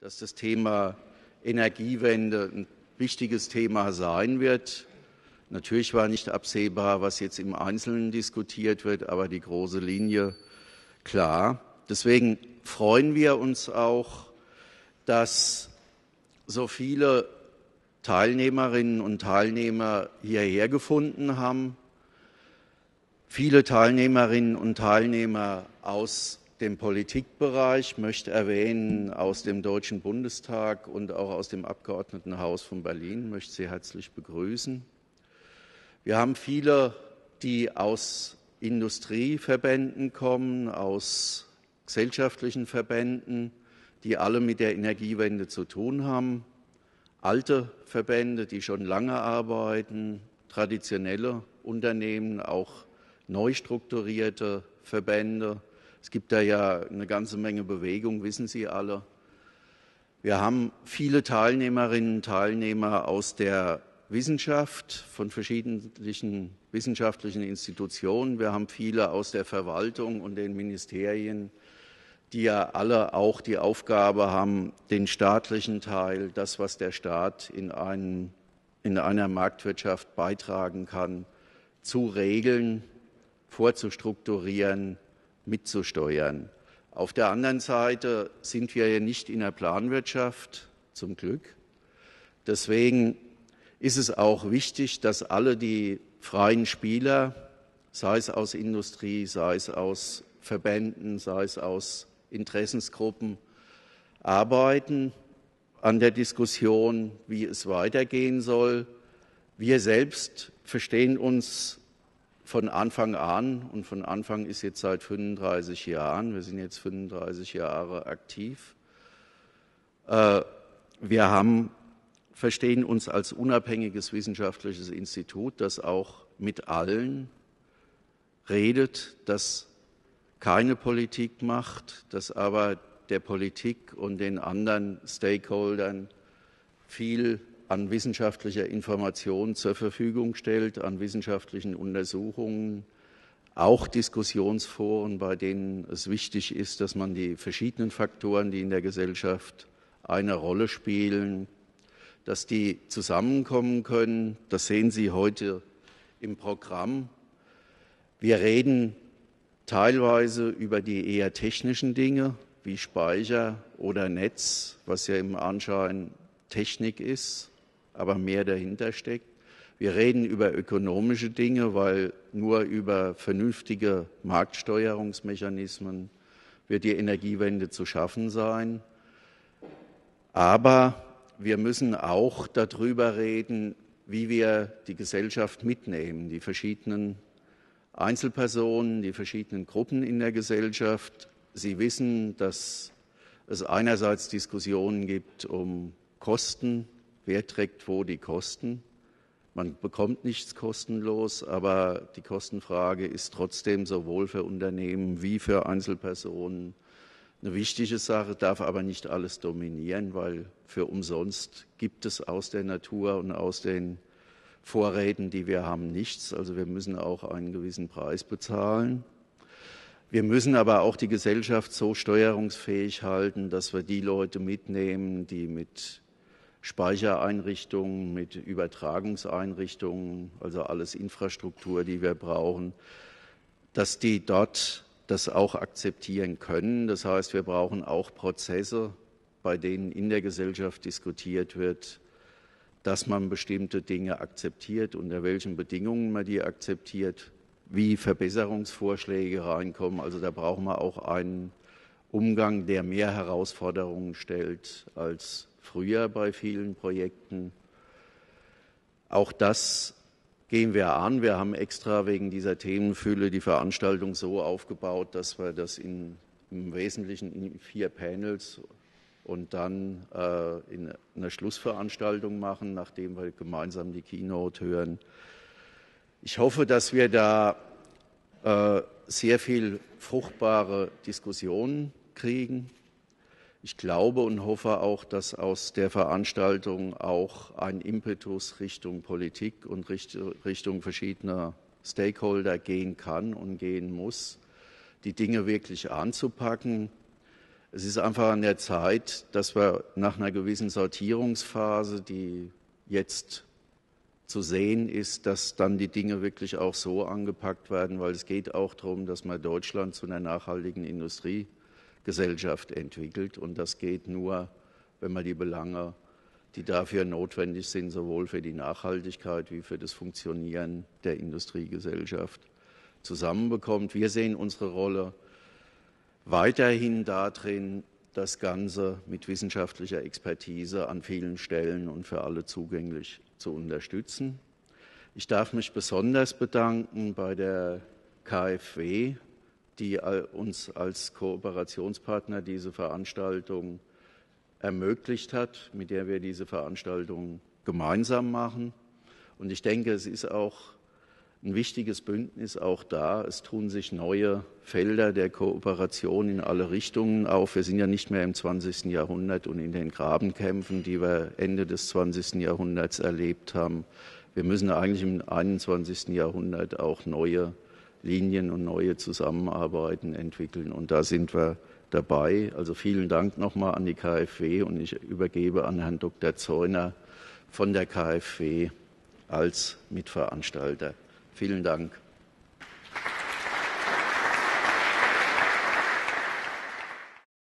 dass das Thema Energiewende ein wichtiges Thema sein wird. Natürlich war nicht absehbar, was jetzt im Einzelnen diskutiert wird, aber die große Linie klar. Deswegen freuen wir uns auch, dass so viele Teilnehmerinnen und Teilnehmer hierher gefunden haben. Viele Teilnehmerinnen und Teilnehmer aus dem Politikbereich, möchte erwähnen aus dem Deutschen Bundestag und auch aus dem Abgeordnetenhaus von Berlin, möchte Sie herzlich begrüßen. Wir haben viele, die aus Industrieverbänden kommen, aus gesellschaftlichen Verbänden, die alle mit der Energiewende zu tun haben, alte Verbände, die schon lange arbeiten, traditionelle Unternehmen, auch neu strukturierte Verbände es gibt da ja eine ganze Menge Bewegung, wissen Sie alle. Wir haben viele Teilnehmerinnen und Teilnehmer aus der Wissenschaft, von verschiedenen wissenschaftlichen Institutionen. Wir haben viele aus der Verwaltung und den Ministerien, die ja alle auch die Aufgabe haben, den staatlichen Teil, das, was der Staat in, einem, in einer Marktwirtschaft beitragen kann, zu regeln, vorzustrukturieren, mitzusteuern. Auf der anderen Seite sind wir ja nicht in der Planwirtschaft, zum Glück. Deswegen ist es auch wichtig, dass alle die freien Spieler, sei es aus Industrie, sei es aus Verbänden, sei es aus Interessensgruppen, arbeiten an der Diskussion, wie es weitergehen soll. Wir selbst verstehen uns von Anfang an, und von Anfang ist jetzt seit 35 Jahren, wir sind jetzt 35 Jahre aktiv, äh, wir haben, verstehen uns als unabhängiges wissenschaftliches Institut, das auch mit allen redet, das keine Politik macht, das aber der Politik und den anderen Stakeholdern viel an wissenschaftlicher Information zur Verfügung stellt, an wissenschaftlichen Untersuchungen, auch Diskussionsforen, bei denen es wichtig ist, dass man die verschiedenen Faktoren, die in der Gesellschaft eine Rolle spielen, dass die zusammenkommen können. Das sehen Sie heute im Programm. Wir reden teilweise über die eher technischen Dinge wie Speicher oder Netz, was ja im Anschein Technik ist aber mehr dahinter steckt. Wir reden über ökonomische Dinge, weil nur über vernünftige Marktsteuerungsmechanismen wird die Energiewende zu schaffen sein. Aber wir müssen auch darüber reden, wie wir die Gesellschaft mitnehmen, die verschiedenen Einzelpersonen, die verschiedenen Gruppen in der Gesellschaft. Sie wissen, dass es einerseits Diskussionen gibt um Kosten, wer trägt wo die Kosten. Man bekommt nichts kostenlos, aber die Kostenfrage ist trotzdem sowohl für Unternehmen wie für Einzelpersonen eine wichtige Sache, darf aber nicht alles dominieren, weil für umsonst gibt es aus der Natur und aus den Vorräten, die wir haben, nichts. Also wir müssen auch einen gewissen Preis bezahlen. Wir müssen aber auch die Gesellschaft so steuerungsfähig halten, dass wir die Leute mitnehmen, die mit Speichereinrichtungen, mit Übertragungseinrichtungen, also alles Infrastruktur, die wir brauchen, dass die dort das auch akzeptieren können. Das heißt, wir brauchen auch Prozesse, bei denen in der Gesellschaft diskutiert wird, dass man bestimmte Dinge akzeptiert, unter welchen Bedingungen man die akzeptiert, wie Verbesserungsvorschläge reinkommen. Also da brauchen wir auch einen Umgang, der mehr Herausforderungen stellt als früher bei vielen Projekten. Auch das gehen wir an. Wir haben extra wegen dieser Themenfülle die Veranstaltung so aufgebaut, dass wir das in, im Wesentlichen in vier Panels und dann äh, in einer Schlussveranstaltung machen, nachdem wir gemeinsam die Keynote hören. Ich hoffe, dass wir da äh, sehr viel fruchtbare Diskussionen kriegen. Ich glaube und hoffe auch, dass aus der Veranstaltung auch ein Impetus Richtung Politik und Richtung verschiedener Stakeholder gehen kann und gehen muss, die Dinge wirklich anzupacken. Es ist einfach an der Zeit, dass wir nach einer gewissen Sortierungsphase, die jetzt zu sehen ist, dass dann die Dinge wirklich auch so angepackt werden, weil es geht auch darum, dass man Deutschland zu einer nachhaltigen Industrie Gesellschaft entwickelt. Und das geht nur, wenn man die Belange, die dafür notwendig sind, sowohl für die Nachhaltigkeit wie für das Funktionieren der Industriegesellschaft zusammenbekommt. Wir sehen unsere Rolle weiterhin darin, das Ganze mit wissenschaftlicher Expertise an vielen Stellen und für alle zugänglich zu unterstützen. Ich darf mich besonders bedanken bei der KfW die uns als Kooperationspartner diese Veranstaltung ermöglicht hat, mit der wir diese Veranstaltung gemeinsam machen. Und ich denke, es ist auch ein wichtiges Bündnis auch da. Es tun sich neue Felder der Kooperation in alle Richtungen auf. Wir sind ja nicht mehr im 20. Jahrhundert und in den Grabenkämpfen, die wir Ende des 20. Jahrhunderts erlebt haben. Wir müssen eigentlich im 21. Jahrhundert auch neue Linien und neue Zusammenarbeiten entwickeln. Und da sind wir dabei. Also vielen Dank nochmal an die KfW und ich übergebe an Herrn Dr. Zäuner von der KfW als Mitveranstalter. Vielen Dank.